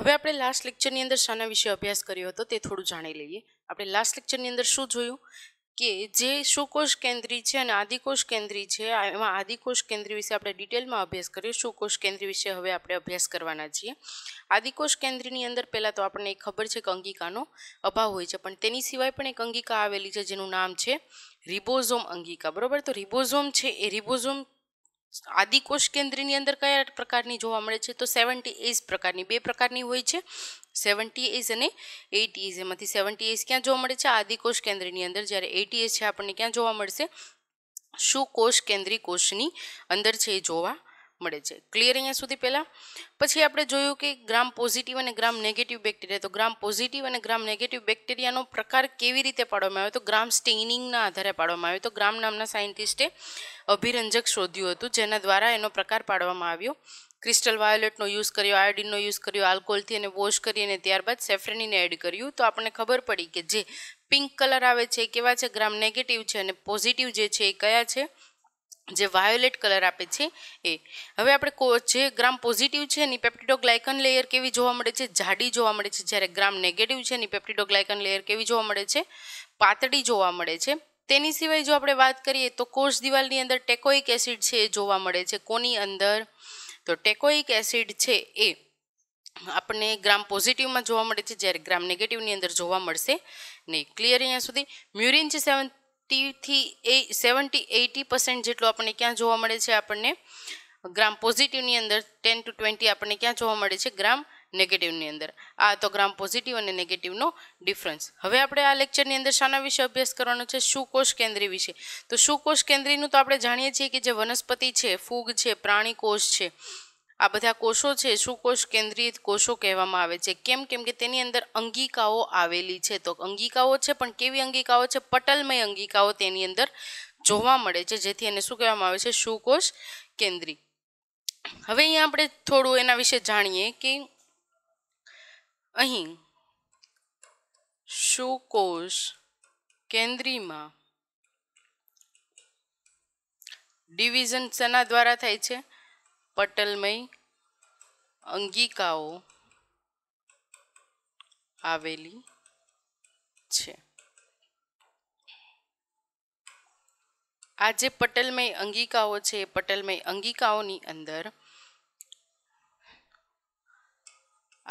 હવે આપણે લાસ્ટ લેક્ચરની અંદર શાના વિશે અભ્યાસ કર્યો હતો તે થોડું જાણી લઈએ આપણે લાસ્ટ લેક્ચરની અંદર શું જોયું કે જે શુકોષ કેન્દ્રી છે અને આદિકોષ કેન્દ્રી છે એમાં આદિકોષ કેન્દ્રી વિશે આપણે ડિટેલમાં અભ્યાસ કર્યો શુકોષ કેન્દ્રી વિશે હવે આપણે અભ્યાસ કરવાના છીએ આદિકોષ કેન્દ્રીની અંદર પહેલાં તો આપણને એક ખબર છે કે અંગિકાનો અભાવ હોય છે પણ તેની સિવાય પણ એક અંગિકા આવેલી છે જેનું નામ છે રિબોઝોમ અંગિકા બરાબર તો રિબોઝોમ છે એ રિબોઝોમ આદિકોષ કેન્દ્રની અંદર કયા પ્રકારની જોવા મળે છે તો સેવન્ટી એજ પ્રકારની બે પ્રકારની હોય છે સેવન્ટી એજ અને એટી એજ એમાંથી સેવન્ટી એજ ક્યાં જોવા મળે છે આદિકોષ કેન્દ્રની અંદર જ્યારે એટી એજ છે આપણને ક્યાં જોવા મળશે શું કોષ કેન્દ્રી કોષની અંદર છે એ જોવા મળે છે ક્લિયર અહીંયા સુધી પહેલાં પછી આપણે જોયું કે ગ્રામ પોઝિટિવ અને ગ્રામ નેગેટિવ બેક્ટેરિયા તો ગ્રામ પોઝિટિવ અને ગ્રામ નેગેટિવ બેક્ટેરિયાનો પ્રકાર કેવી રીતે પાડવામાં આવે તો ગ્રામ સ્ટેઇનિંગના આધારે પાડવામાં આવે તો ગ્રામ નામના સાયન્ટિસ્ટે અભિરંજક શોધ્યું હતું જેના દ્વારા એનો પ્રકાર પાડવામાં આવ્યો ક્રિસ્ટલ વાયોલેટનો યુઝ કર્યો આયોડિનનો યુઝ કર્યો આલ્કોહોલથી એને વોશ કરી અને ત્યારબાદ સેફ્રેનીને એડ કર્યું તો આપણને ખબર પડી કે જે પિંક કલર આવે છે એ કેવા છે ગ્રામ નેગેટિવ છે અને પોઝિટિવ જે છે એ કયા છે જે વાયોલેટ કલર આપે છે એ હવે આપણે કો જે ગ્રામ પોઝિટિવ છે એની પેપ્ટિડોગ્લાયકન લેયર કેવી જોવા મળે છે જાડી જોવા મળે છે જ્યારે ગ્રામ નેગેટિવ છે એની પેપ્ટિડોગ્લાયકન લેયર કેવી જોવા મળે છે પાતળી જોવા મળે છે તેની સિવાય જો આપણે વાત કરીએ તો કોષ દિવાલની અંદર ટેકોઇક એસિડ છે એ જોવા મળે છે કોની અંદર તો ટેકોઇક એસિડ છે એ આપણને ગ્રામ પોઝિટિવમાં જોવા મળે છે જ્યારે ગ્રામ નેગેટિવની અંદર જોવા મળશે નહીં ક્લિયર અહીંયા સુધી મ્યુરિન છે સેવન્ટીથી એ સેવન્ટી એટી પર્સન્ટ જેટલું આપણને ક્યાં જોવા મળે છે આપણને ગ્રામ પોઝિટિવની અંદર ટેન ટુ ટ્વેન્ટી આપણને ક્યાં જોવા મળે છે ગ્રામ નેગેટિવની અંદર આ તો ગ્રામ પોઝિટિવ અને નેગેટિવનો ડિફરન્સ હવે આપણે આ લેક્ચરની અંદર શાના વિશે અભ્યાસ કરવાનો છે શુકોષ કેન્દ્રી વિશે તો શુકોષ કેન્દ્રીનું તો આપણે જાણીએ છીએ કે જે વનસ્પતિ છે ફૂગ છે પ્રાણી કોષ છે આ બધા કોષો છે શુકોષ કેન્દ્રિત કોષો કહેવામાં આવે છે કેમ કેમ કે તેની અંદર અંગિકાઓ આવેલી છે તો અંગિકાઓ છે પણ કેવી અંગિકાઓ છે પટલમય અંગિકાઓ તેની અંદર જોવા મળે છે જેથી એને શું કહેવામાં આવે છે શુકોષ કેન્દ્રી હવે અહીંયા આપણે થોડું એના વિશે જાણીએ કે અહીં શુકોષ કેન્દ્રીમાં ડિવિઝન શેના દ્વારા થાય છે પટલમય અંગિકાઓ આવેલી છે આ જે પટલમય અંગિકાઓ છે એ પટલમય અંગિકાઓની અંદર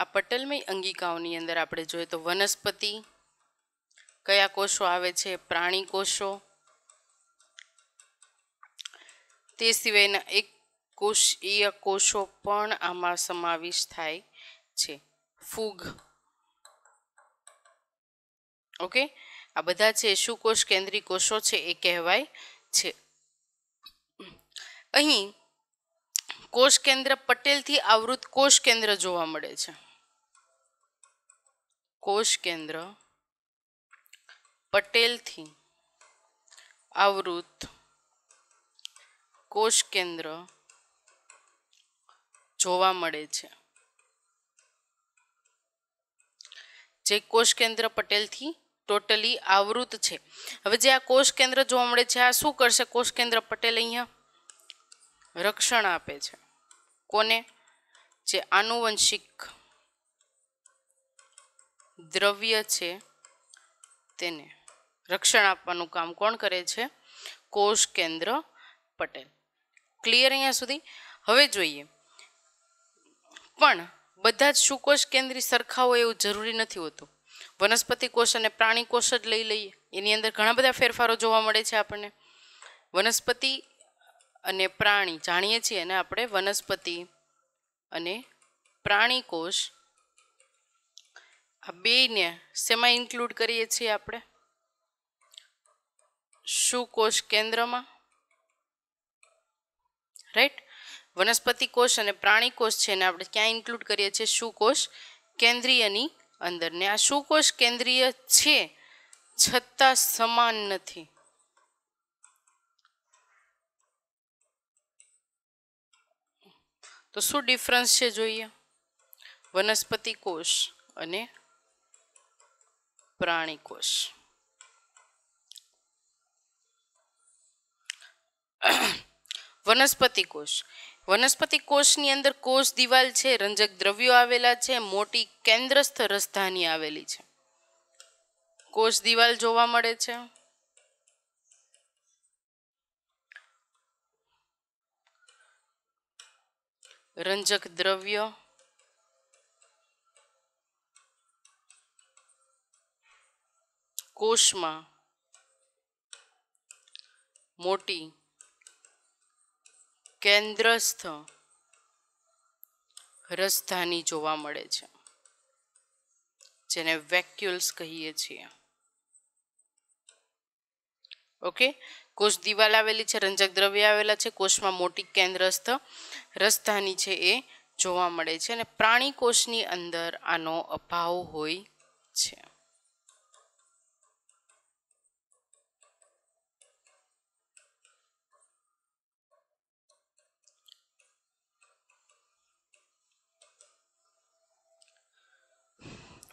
આ પટલમય અંગિકાઓની અંદર આપણે જોઈએ તો વનસ્પતિ કયા કોષો આવે છે પ્રાણી કોષો તે સિવાયના એક કોષીય કોષો પણ આમાં સમાવેશ થાય છે ફૂગ ઓકે આ બધા છે શું કોષ કેન્દ્રી કોષો છે એ કહેવાય છે અહીં કોષ કેન્દ્ર પટેલથી આવૃત કોષ કેન્દ્ર જોવા મળે છે કોષ કેન્દ્ર પટેલથી આવૃત કોષ કેન્દ્ર જોવા મળે છે જે કોષ કેન્દ્ર પટેલથી ટોટલી આવૃત છે હવે જે આ કોષ કેન્દ્ર જોવા મળે છે આ શું કરશે કોષ કેન્દ્ર પટેલ અહીંયા રક્ષણ આપે છે કોને જે આનુવંશિક દ્રવ્ય છે તેને રક્ષણ આપવાનું કામ કોણ કરે છે કોષ કેન્દ્ર પટેલ ક્લિયર અહીંયા સુધી હવે જોઈએ પણ બધા જ સુકોષ કેન્દ્રી સરખા હોય એવું જરૂરી નથી હોતું વનસ્પતિ કોષ અને પ્રાણી કોષ જ લઈ લઈએ એની અંદર ઘણા બધા ફેરફારો જોવા મળે છે આપણને વનસ્પતિ અને પ્રાણી જાણીએ છીએ અને આપણે વનસ્પતિ અને પ્રાણી કોષ આ બેને શેમાં ઇન્ક્લુડ કરીએ છીએ આપણે શુકોષ કેન્દ્રમાં રાઈટ વનસ્પતિ કોષ અને પ્રાણી કોષ છે ને આપણે ક્યાં ઇન્ક્લુડ કરીએ છીએ શુકોષ કેન્દ્રીયની અંદર ને આ શુકોષ કેન્દ્રીય છે છતાં સમાન નથી તો શું ડિફરન્સ છે જોઈએ વનસ્પતિ કોષ અને પ્રાણી કોષ વનસ્પતિ કોષ વનસ્પતિ કોષની અંદર કોષ દિવાલ છે રંજક દ્રવ્યો આવેલા છે મોટી કેન્દ્રસ્થ રસધાની આવેલી છે કોષ દિવાલ જોવા મળે છે રંજક દ્રવ્ય કોષમાં મોટી કેન્દ્રસ્થ રસધાની જોવા મળે છે જેને વેક્યુલ્સ કહીએ છીએ ઓકે કોષ દિવાલ આવેલી છે રંજક દ્રવ્ય આવેલા છે કોષમાં મોટી કેન્દ્રસ્થ રસધાની છે એ જોવા મળે છે અને પ્રાણી કોષની અંદર આનો અભાવ હોય છે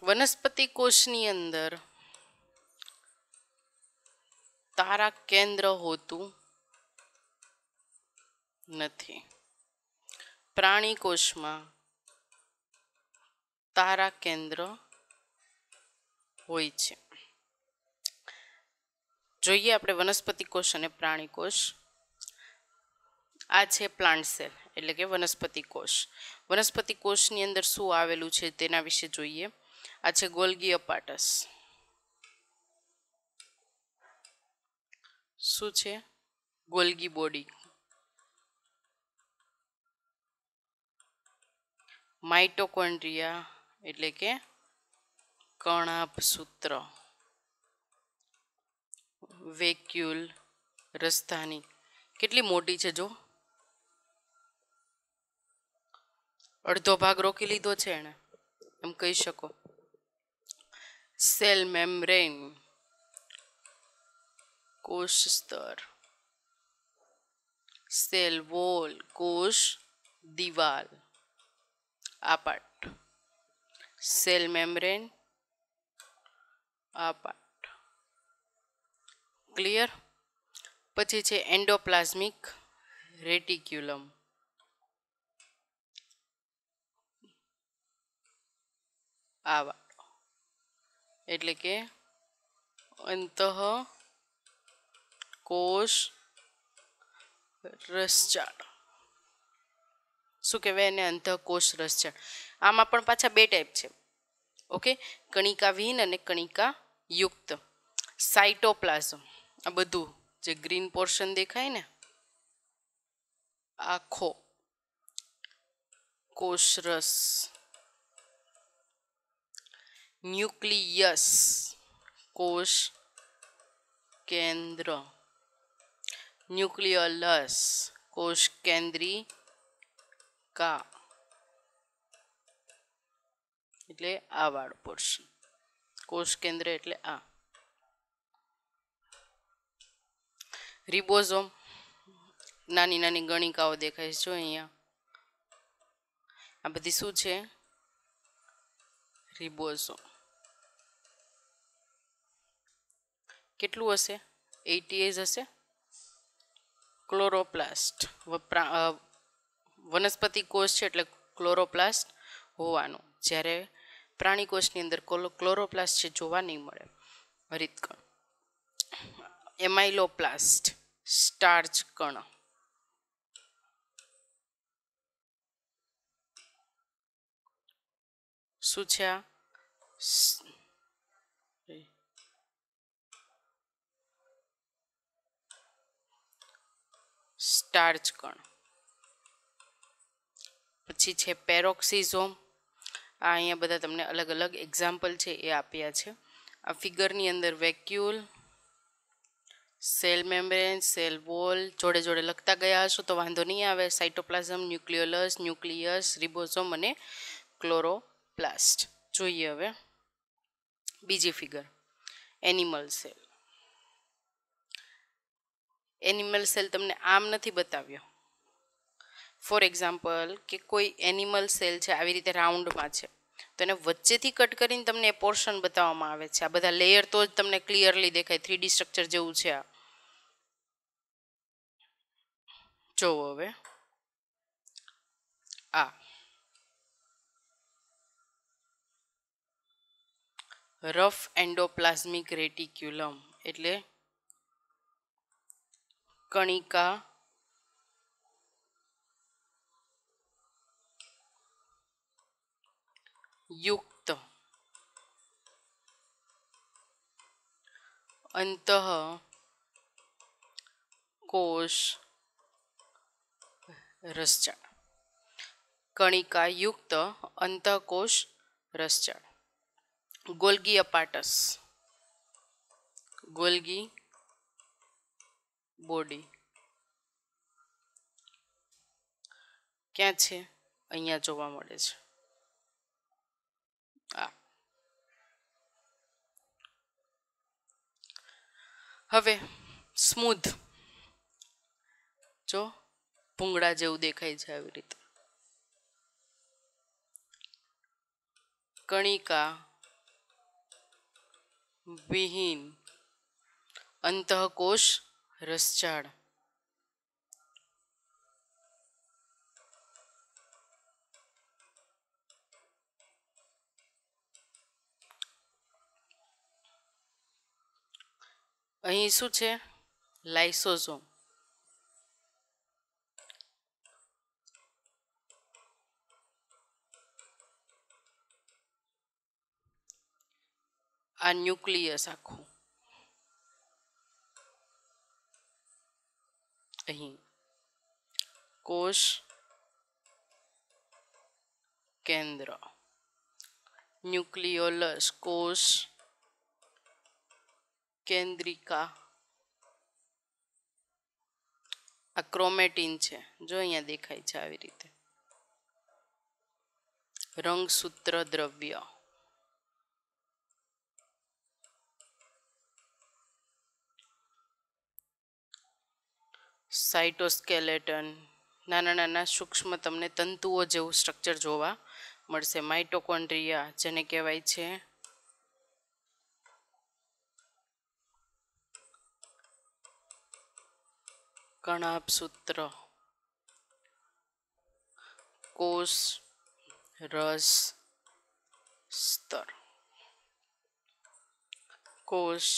વનસ્પતિ કોષની અંદર તારા કેન્દ્ર હોતું નથી પ્રાણી કોષમાં તારા કેન્દ્ર હોય છે જોઈએ આપણે વનસ્પતિ કોષ અને પ્રાણી કોષ આ છે પ્લાન્ટ સેલ એટલે કે વનસ્પતિ કોષ વનસ્પતિ કોષની અંદર શું આવેલું છે તેના વિશે જોઈએ આ છે ગોલગી અપાટસ શું છે ગોલગી બોડી માઇટોકોન્ડ્રિયા એટલે કે કણાભ સૂત્ર વેક્યુલ રસ્તાની કેટલી મોટી છે જો અડધો ભાગ રોકી લીધો છે એણે એમ કહી શકો सेल मेम्ब्रेन कोश स्तर सेल वॉल कोश दीवाल आपाट सेल मेम्ब्रेन આપાટ ક્લિયર પછી છે એન્ડોપ્લાઝમિક રેટિક્યુલમ આવા એટલે કે અંતઃ કોષ રસચાળ શું કહેવાય એને અંતઃકોષ રસચાળ આમાં પણ પાછા બે ટાઈપ છે ઓકે કણિકા વિહીન અને કણિકા યુક્ત સાઇટોપ્લાઝમ આ બધું જે ગ્રીન પોર્શન દેખાય ને આખો કોષરસ ન્યુક્લિયસ કોષ કેન્દ્ર ન્યુક્લિયલસ કોષ કેન્દ્રી કા એટલે આ વાળ પડશે કોષ કેન્દ્ર એટલે આ રિબોઝોમ નાની નાની ગણિકાઓ દેખાય છે જો અહીંયા આ બધી શું છે રિબોઝોમ કેટલું હશે એટીએઝ હશે ક્લોરોપ્લાસ્ટ વનસ્પતિ કોષ છે એટલે ક્લોરોપ્લાસ્ટ હોવાનું જ્યારે પ્રાણી કોષની અંદર ક્લોરોપ્લાસ્ટ છે જોવા નહીં મળે હરિતકણ એમાઇલોપ્લાસ્ટ સ્ટાર્ચ કણ શું છે આ સ્ટાર્ચ કણ પછી છે પેરોક્સિઝોમ આ અહીંયા બધા તમને અલગ અલગ એક્ઝામ્પલ છે એ આપ્યા છે આ ફિગરની અંદર vacuole cell membrane cell wall જોડે જોડે લખતા ગયા હશો તો વાંધો નહીં આવે સાઇટોપ્લાઝમ ન્યુક્લિયોલસ ન્યુક્લિયસ રિબોઝોમ અને ક્લોરોપ્લાસ્ટ જોઈએ હવે બીજી figure animal cell animal cell તમને આમ નથી બતાવ્યો ફોર એક્ઝામ્પલ કે કોઈ એનિમલ સેલ છે આવી રીતે રાઉન્ડમાં છે તો એને વચ્ચેથી કટ કરીને તમને એ પોર્શન બતાવવામાં આવે છે આ બધા લેયર તો જ તમને ક્લિયરલી દેખાય થ્રીડી સ્ટ્રક્ચર જેવું છે આ જોવો હવે આ રફ એન્ડોપ્લાઝમિક રેટિક્યુલમ એટલે કણિકા યુક્ત અંતઃ કોષ રસચાળ કણિકા યુક્ત અંતકોષ રસચાળ ગોલ્ગી અપાટસ ગોલ્ગી બોડી ક્યાં છે અહીંયા જોવા મળે છે આ હવે સ્મૂધ જો ભૂંગળા જેવું દેખાય છે આવી રીતે કણિકા વિહીન અંતઃકોષ રસચાળ અહીં શું છે લાઇસોઝોમ આ ન્યુક્લિયસ આખું અહીં કોષ કેન્દ્ર ન્યુક્લિયોલસ કોષ કેન્દ્રિકા આ ક્રોમેટિન છે જો અહીંયા દેખાય છે આવી રીતે રંગસૂત્ર દ્રવ્ય સાઇટોસ્કેલેટન નાના નાના સૂક્ષ્મ તમને તંતુઓ જેવું સ્ટ્રક્ચર જોવા મળશે માઇટોકોન્ડ્રિયા જેને કહેવાય છે કણાભસૂત્ર કોષ રસ સ્તર કોષ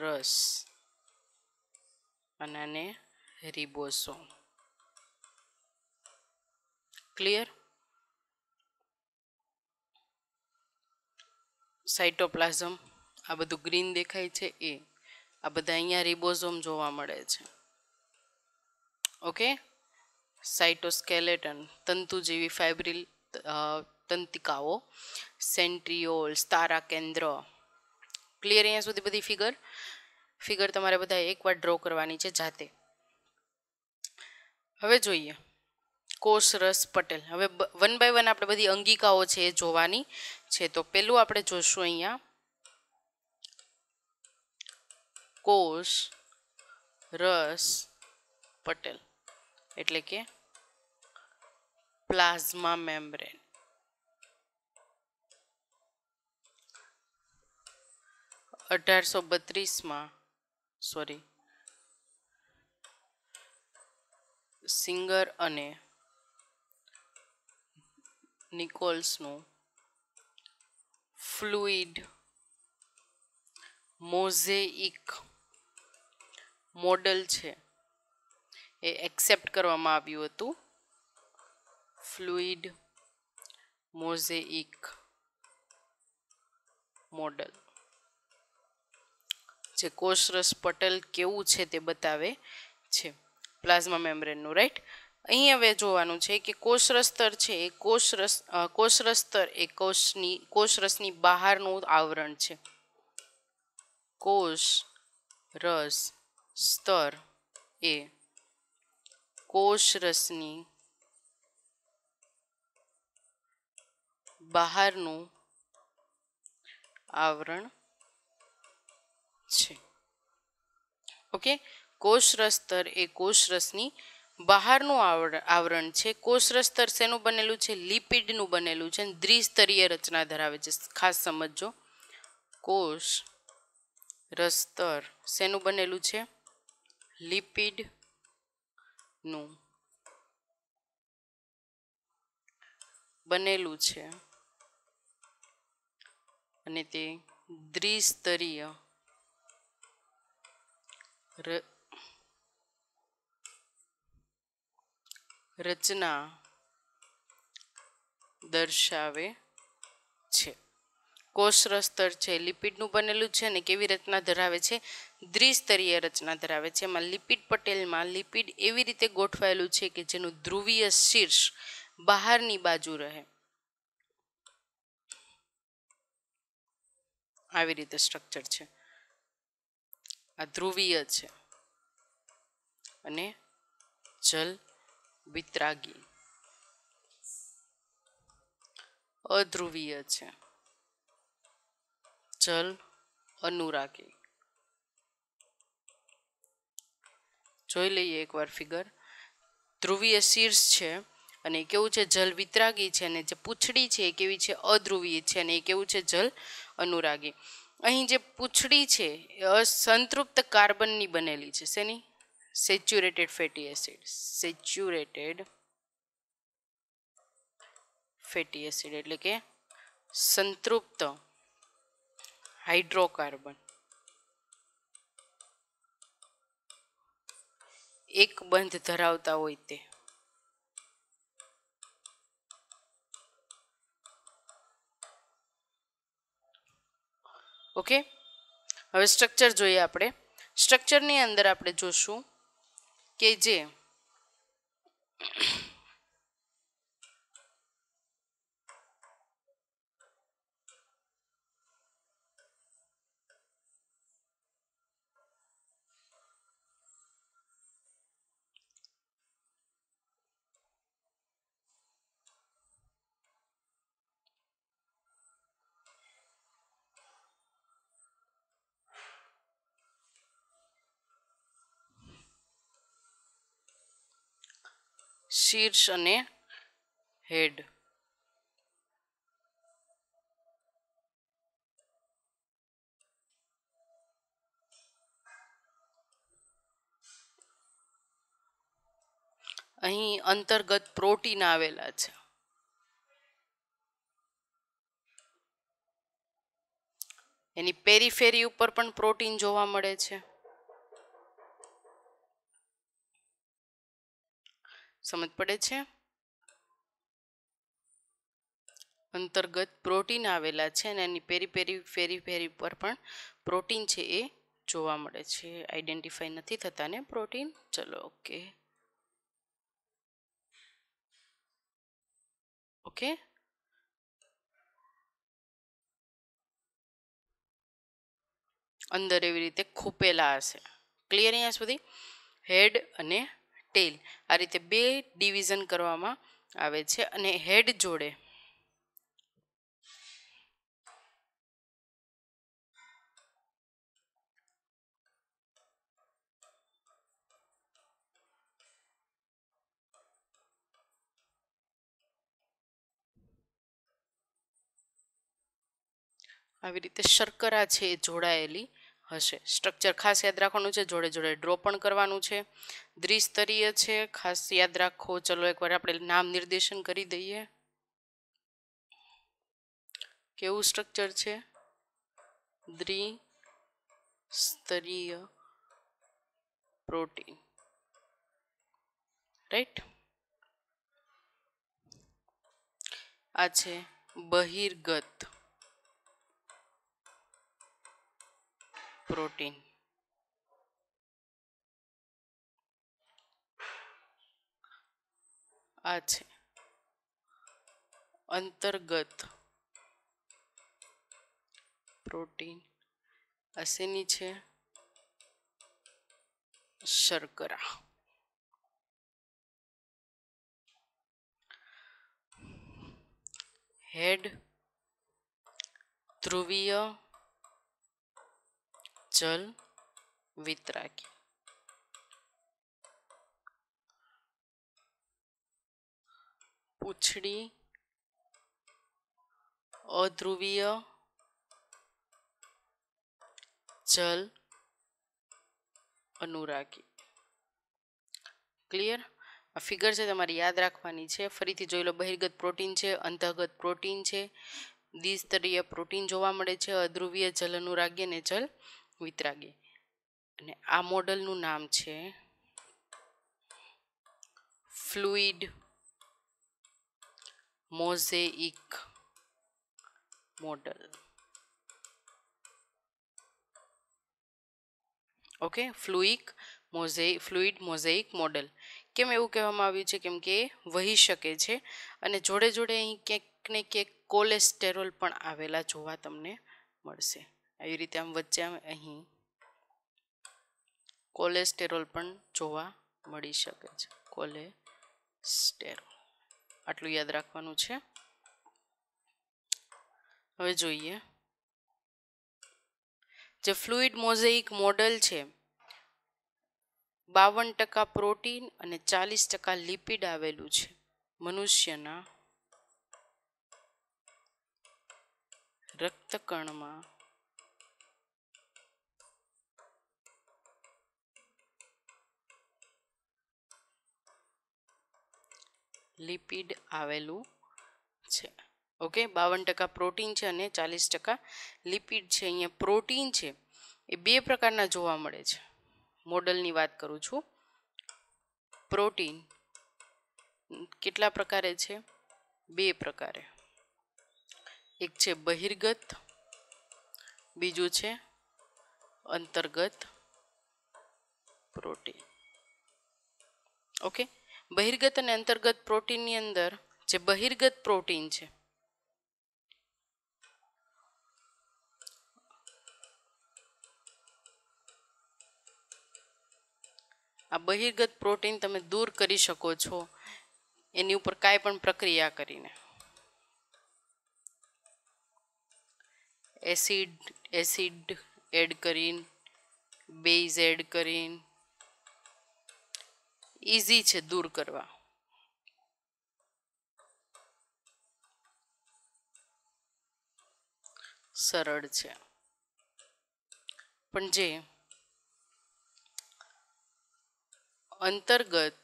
રસ અને આને રિબોસોમ ક્લિયર સાઇટોપ્લાઝમ આ બધું ગ્રીન દેખાય છે એ આ બધા અહીંયા રિબોઝોમ જોવા મળે છે ઓકે સાઇટોસ્કેલેટન તંતુ જેવી ફાઇબ્રિલ તંતિકાઓ સેન્ટ્રિયોલ્સ તારા કેન્દ્ર ક્લિયર અહીંયા સુધી બધી ફિગર ફિગર તમારે બધા એકવાર ડ્રો કરવાની છે જાતે હવે જોઈએ કોષ રસ પટેલ હવે વન બાય વન આપણે બધી અંગિકાઓ છે એ જોવાની છે તો પેલું આપણે જોશું અહીંયા કોષ રસ પટેલ એટલે કે પ્લાઝમા મેમ્બ્રેન અઢારસો બત્રીસમાં સોરી સિંગર અને નિકોલ્સનું ફ્લુઇડ મોઝેઇક મોડલ છે એ એક્સેપ્ટ કરવામાં આવ્યું હતું ફ્લુઇડ મોઝેઇક મોડલ જે કોષરસ પટલ કેવું છે તે બતાવે છે પ્લાઝ્મા મેમ્બ્રેનનું રાઈટ અહીં હવે જોવાનું છે કે કોષરસ્તર છે એ કોષરસ કોષરસ્તર એ કોષની કોષરસની બહારનું આવરણ છે કોષ રસ સ્તર એ કોષરસની બહારનું આવરણ છે ઓકે કોષરસ સ્તર એ કોષરસની બહારનું આવરણ છે કોષરસ સ્તર શેનું બનેલું છે લિપિડનું બનેલું છે દ્વિસ્તરીય રચના ધરાવે છે ખાસ સમજો કોષ રસ્તર શેનું બનેલું છે લિપિડનું બનેલું છે અને તે દ્વિસ્તરીય ર રચના દર્શાવે છે કોષર સ્તર છે લિપિડનું બનેલું છે ને કેવી રચના ધરાવે છે દ્વિસ્તરીય રચના ધરાવે છે એમાં લિપિડ પટેલમાં લિપિડ એવી રીતે ગોઠવાયેલું છે કે જેનું ધ્રુવીય શીર્ષ બહારની બાજુ રહે આવી રીતે સ્ટ્રક્ચર છે આ ધ્રુવીય છે અને જલ વિતરાગી અધ્રુવીય છે જલ અનુરાગી જોઈ લઈએ એકવાર ફિગર ધ્રુવીય શીર્ષ છે અને કેવું છે જલ વિતરાગી છે અને જે પૂંછડી છે એ કેવી છે અધ્રુવીય છે અને એ કેવું છે જલ અનુરાગી અહીં જે પૂંછડી છે એ અસંતૃપ્ત કાર્બનની બનેલી છે શેની saturated fatty acid saturated fatty acid એટલે કે સંતૃપ્ત હાઇડ્રોકાર્બન એક બંધ ધરાવતા હોય તે ઓકે હવે સ્ટ્રક્ચર જોઈએ આપણે સ્ટ્રક્ચરની અંદર આપણે જોશું કે જે શીર્ષ અને હેડ અહીં અંતર્ગત પ્રોટીન આવેલા છે એની પેરીફેરી ઉપર પણ પ્રોટીન જોવા મળે છે સમજ પડે છે અંતર્ગત પ્રોટીન આવેલા છે અને એની પેરી પેરી ફેરી ફેરી પર પણ પ્રોટીન છે એ જોવા મળે છે આઈડેન્ટિફાઈ નથી થતા ને પ્રોટીન ચલો ઓકે ઓકે અંદર એવી રીતે ખૂપેલા હશે ક્લિયર અહીંયા સુધી હેડ અને ટેલ આ રીતે બે ડિવિઝન કરવામાં આવે છે અને હેડ જોડે આવી રીતે શર્કરા છે જોડાયેલી હશે સ્ટ્રક્ચર ખાસ યાદ રાખવાનું છે જોડે જોડે ડ્રો પણ કરવાનું છે દ્વિસ્તરીય છે ખાસ યાદ રાખો ચલો એકવાર આપણે નામ નિર્દેશન કરી દઈએ કેવું સ્ટ્રક્ચર છે દ્વિસ્તરીય પ્રોટીન રાઈટ આ છે બહિર્ગત પ્રોટીન આ છે અંતર્ગત પ્રોટીન આ છે શર્કરા હેડ ધ્રુવીય જલ વિતરાગી પૂછડી અધ્રુવીય જલ અનુરાગી ક્લિયર આ ફિગર છે તમારી યાદ રાખવાની છે ફરીથી જોઈ લો બહિર્ગત પ્રોટીન છે અંતર્ગત પ્રોટીન છે દ્વિસ્તરીય પ્રોટીન જોવા મળે છે અધ્રુવીય જલ અનુરાગી અને જલ વિતરાગી અને આ મોડલનું નામ છે fluid mosaic model okay fluid mosaic fluid mosaic model કેમ એવું કહેવામાં આવ્યું છે કેમ કે એ વહી શકે છે અને જોડે જોડે અહીં ક્યાંક ને ક્યાંક કોલેસ્ટેરોલ પણ આવેલા જોવા તમને મળશે આવી રીતે આમ વચ્ચે અહીં કોલેસ્ટેરોલ પણ જોવા મળી શકે છે કોલેસ્ટેરોલ આટલું યાદ રાખવાનું છે હવે જોઈએ જે ફ્લુઇડ મોઝેઇક મોડલ છે બાવન ટકા પ્રોટીન અને ચાલીસ ટકા લિપિડ આવેલું છે મનુષ્યના રક્તકણમાં લિપિડ આવેલું છે ઓકે બાવન ટકા પ્રોટીન છે અને ચાલીસ ટકા લિપિડ છે અહીંયા પ્રોટીન છે એ બે પ્રકારના જોવા મળે છે મોડલની વાત કરું છું પ્રોટીન કેટલા પ્રકારે છે બે પ્રકારે એક છે બહિર્ગત બીજું છે અંતર્ગત પ્રોટીન ઓકે બહિર્ગત અને અંતર્ગત પ્રોટીનની અંદર જે બહિર્ગત પ્રોટીન છે આ બહિર્ગત પ્રોટીન તમે દૂર કરી શકો છો એની ઉપર કાંઈ પણ પ્રક્રિયા કરીને એસિડ એસિડ એડ કરીને બેઝ એડ કરીને ઇઝી છે દૂર કરવા સરળ છે પણ જે અંતર્ગત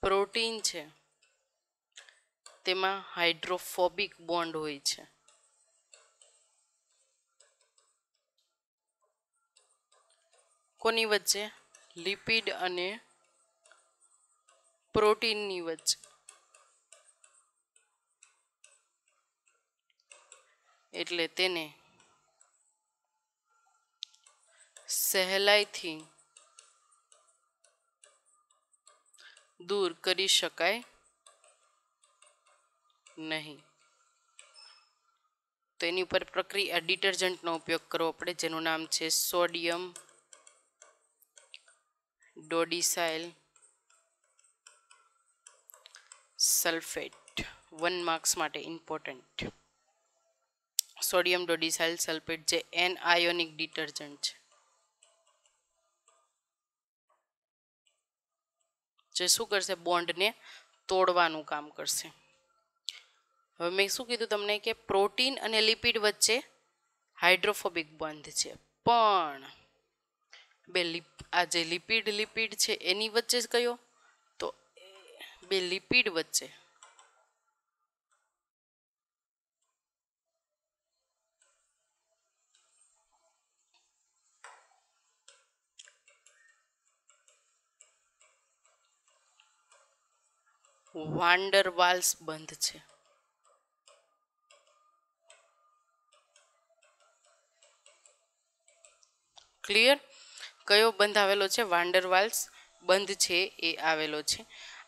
પ્રોટીન છે તેમાં હાઇડ્રોફોબિક બોન્ડ હોય છે કોની વચ્ચે લિપિડ અને પ્રોટીનની વચ્ચે એટલે તેને સહેલાઈથી દૂર કરી શકાય નહીં તો એની ઉપર પ્રક્રિયા ડિટર્જન્ટનો ઉપયોગ કરવો પડે જેનું નામ છે sodium dodecyl sulphate one marks માટે ઇમ્પોર્ટન્ટ સોડિયમ ડોડિસાઇલ સલ્ફેટ જે એન આયોનિક ડિટર્જન્ટ છે જે શું કરશે બોન્ડને તોડવાનું કામ કરશે હવે મેં શું કીધું તમને કે પ્રોટીન અને લિપિડ વચ્ચે હાઇડ્રોફોબિક બંધ છે પણ બે લિપ આ જે લિપિડ લિપિડ છે એની વચ્ચે જ કયો તો બે લિપિડ વચ્ચે વાન્ડર વાલ્સ બંધ છે ક્લિયર કયો બંધ આવેલો છે વાંડરવાલ્સ બંધ છે એ આવેલો છે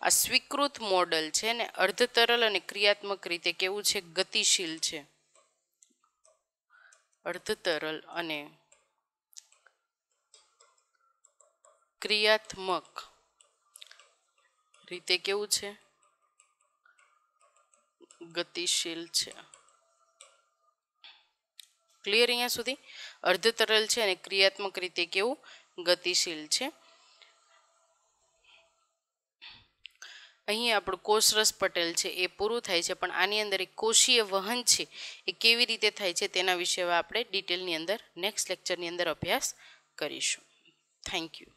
આ સ્વીકૃત મોડલ છે ને અર્ધતરલ અને ક્રિયાત્મક રીતે કેવું છે ગતિશીલ છે અર્ધતરલ અને ક્રિયાત્મક રીતે કેવું છે ગતિશીલ છે ક્લિયર અહીંયા સુધી અર્ધતરલ છે અને ક્રિયાત્મક રીતે કેવું ગતિશીલ છે અહીં આપણું કોષરસ પટેલ છે એ પૂરું થાય છે પણ આની અંદર એક કોષીય વહન છે એ કેવી રીતે થાય છે તેના વિશે આપણે ડિટેલની અંદર નેક્સ્ટ લેક્ચરની અંદર અભ્યાસ કરીશું થેન્ક યુ